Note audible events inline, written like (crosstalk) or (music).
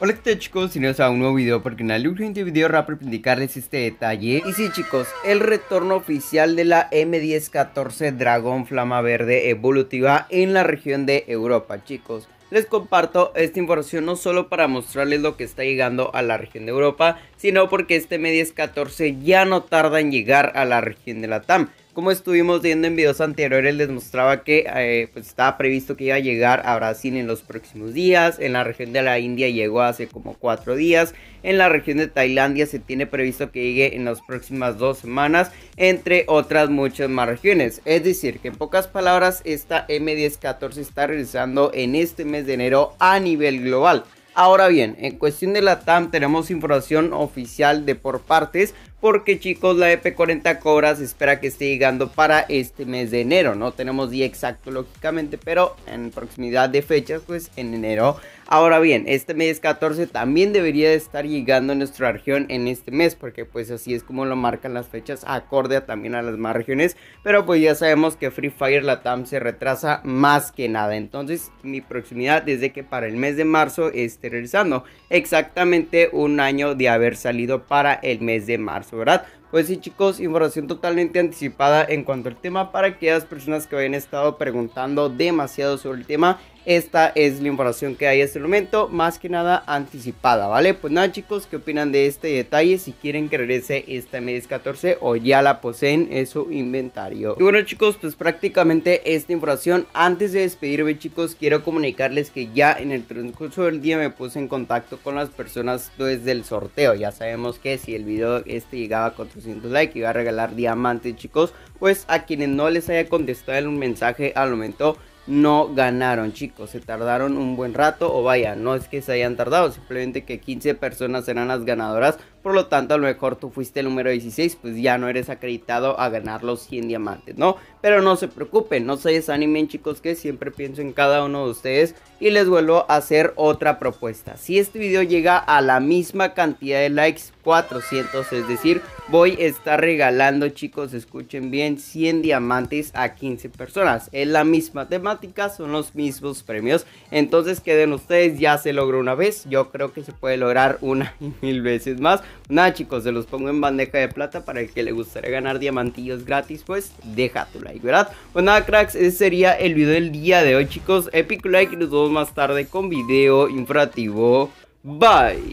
Hola ¿qué tal chicos, bienvenidos a un nuevo video en el último video Video Rapper indicarles este detalle Y sí chicos, el retorno oficial de la M1014 Dragón Flama Verde Evolutiva en la región de Europa chicos les comparto esta información no solo para mostrarles lo que está llegando a la región de Europa, sino porque este M1014 ya no tarda en llegar a la región de la TAM. Como estuvimos viendo en videos anteriores, les mostraba que eh, pues, estaba previsto que iba a llegar a Brasil en los próximos días. En la región de la India llegó hace como cuatro días. En la región de Tailandia se tiene previsto que llegue en las próximas dos semanas, entre otras muchas más regiones. Es decir, que en pocas palabras, esta M1014 está realizando en este mes de enero a nivel global. Ahora bien, en cuestión de la TAM tenemos información oficial de por partes, porque chicos, la EP40 Cobra se espera que esté llegando para este mes de enero. No tenemos día exacto lógicamente, pero en proximidad de fechas, pues en enero. Ahora bien, este mes 14 también debería estar llegando a nuestra región en este mes, porque pues así es como lo marcan las fechas, acorde también a las más regiones. Pero pues ya sabemos que Free Fire Latam se retrasa más que nada. Entonces mi proximidad desde que para el mes de marzo esté realizando exactamente un año de haber salido para el mes de marzo. ¿verdad? Pues sí, chicos, información totalmente anticipada en cuanto al tema para aquellas personas que habían estado preguntando demasiado sobre el tema esta es la información que hay hasta el momento, más que nada anticipada, ¿vale? Pues nada chicos, ¿qué opinan de este detalle? Si quieren que regrese esta m 14 o ya la poseen en su inventario. Y bueno chicos, pues prácticamente esta información. Antes de despedirme chicos, quiero comunicarles que ya en el transcurso del día me puse en contacto con las personas desde el sorteo. Ya sabemos que si el video este llegaba a 400 likes iba a regalar diamantes chicos, pues a quienes no les haya contestado en un mensaje al momento no ganaron, chicos. Se tardaron un buen rato, o vaya, no es que se hayan tardado, simplemente que 15 personas eran las ganadoras por lo tanto, a lo mejor tú fuiste el número 16, pues ya no eres acreditado a ganar los 100 diamantes, ¿no? Pero no se preocupen, no se desanimen chicos que siempre pienso en cada uno de ustedes y les vuelvo a hacer otra propuesta. Si este video llega a la misma cantidad de likes, 400, es decir, voy a estar regalando chicos, escuchen bien, 100 diamantes a 15 personas. Es la misma temática, son los mismos premios. Entonces queden ustedes, ya se logró una vez, yo creo que se puede lograr una (laughs) y mil veces más. Nada chicos, se los pongo en bandeja de plata para el que le gustaría ganar diamantillos gratis, pues deja tu like, ¿verdad? Pues nada cracks, ese sería el video del día de hoy chicos, epic like y nos vemos más tarde con video informativo. Bye.